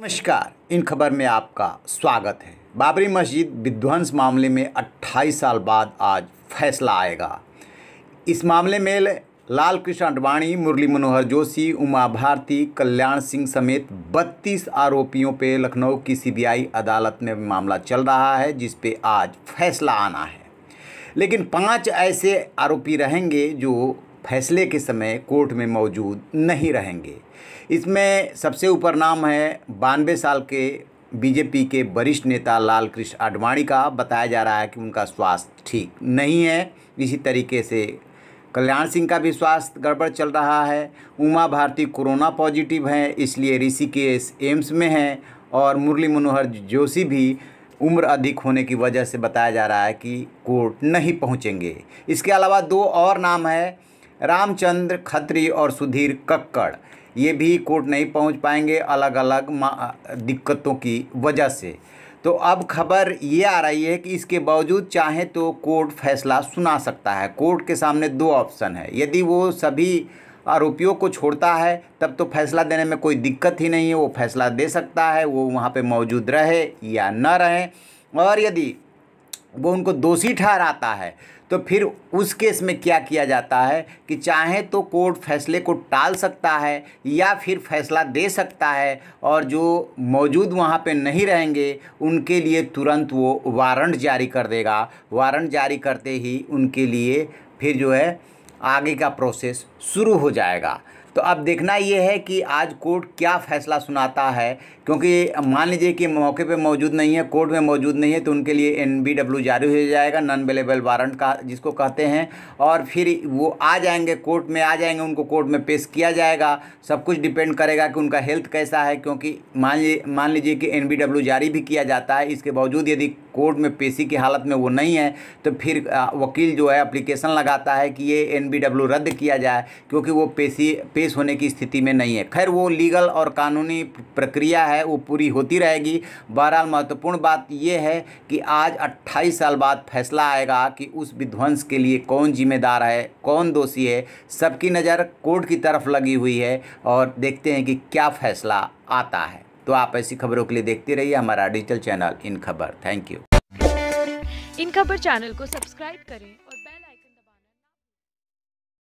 नमस्कार इन खबर में आपका स्वागत है बाबरी मस्जिद विध्वंस मामले में 28 साल बाद आज फैसला आएगा इस मामले में लाल कृष्ण अडवाणी मुरली मनोहर जोशी उमा भारती कल्याण सिंह समेत 32 आरोपियों पे लखनऊ की सीबीआई अदालत में मामला चल रहा है जिस पे आज फैसला आना है लेकिन पांच ऐसे आरोपी रहेंगे जो फैसले के समय कोर्ट में मौजूद नहीं रहेंगे इसमें सबसे ऊपर नाम है बानवे साल के बीजेपी के वरिष्ठ नेता लाल कृष्ण आडवाणी का बताया जा रहा है कि उनका स्वास्थ्य ठीक नहीं है इसी तरीके से कल्याण सिंह का भी स्वास्थ्य गड़बड़ चल रहा है उमा भारती कोरोना पॉजिटिव हैं इसलिए ऋषिकेश एम्स में हैं और मुरली मनोहर जोशी भी उम्र अधिक होने की वजह से बताया जा रहा है कि कोर्ट नहीं पहुंचेंगे इसके अलावा दो और नाम है रामचंद्र खत्री और सुधीर कक्कड़ ये भी कोर्ट नहीं पहुंच पाएंगे अलग अलग दिक्कतों की वजह से तो अब खबर ये आ रही है कि इसके बावजूद चाहे तो कोर्ट फैसला सुना सकता है कोर्ट के सामने दो ऑप्शन है यदि वो सभी आरोपियों को छोड़ता है तब तो फैसला देने में कोई दिक्कत ही नहीं है वो फैसला दे सकता है वो वहाँ पे मौजूद रहे या न रहे और यदि वो उनको दोषी ठहराता है तो फिर उस केस में क्या किया जाता है कि चाहे तो कोर्ट फैसले को टाल सकता है या फिर फैसला दे सकता है और जो मौजूद वहाँ पे नहीं रहेंगे उनके लिए तुरंत वो वारंट जारी कर देगा वारंट जारी करते ही उनके लिए फिर जो है आगे का प्रोसेस शुरू हो जाएगा तो अब देखना ये है कि आज कोर्ट क्या फैसला सुनाता है क्योंकि मान लीजिए कि मौके पे मौजूद नहीं है कोर्ट में मौजूद नहीं है तो उनके लिए एन जारी हो जाएगा नॉन अवेलेबल वारंट का जिसको कहते हैं और फिर वो आ जाएंगे कोर्ट में आ जाएंगे उनको कोर्ट में पेश किया जाएगा सब कुछ डिपेंड करेगा कि उनका हेल्थ कैसा है क्योंकि मान लीजिए मान लीजिए कि एन जारी भी किया जाता है इसके बावजूद यदि कोर्ट में पेशी की हालत में वो नहीं है तो फिर वकील जो है अप्लीकेशन लगाता है कि ये एन रद्द किया जाए क्योंकि वो पेशी पेश रिलीज़ होने की स्थिति में नहीं है खैर वो लीगल और कानूनी प्रक्रिया है वो पूरी होती रहेगी बहरहाल महत्वपूर्ण बात यह है कि आज अट्ठाईस साल बाद फैसला आएगा कि उस विध्वंस के लिए कौन जिम्मेदार है कौन दोषी है सबकी नज़र कोर्ट की तरफ लगी हुई है और देखते हैं कि क्या फैसला आता है तो आप ऐसी खबरों के लिए देखते रहिए हमारा डिजिटल चैनल इन खबर थैंक यू इन खबर चैनल को सब्सक्राइब करें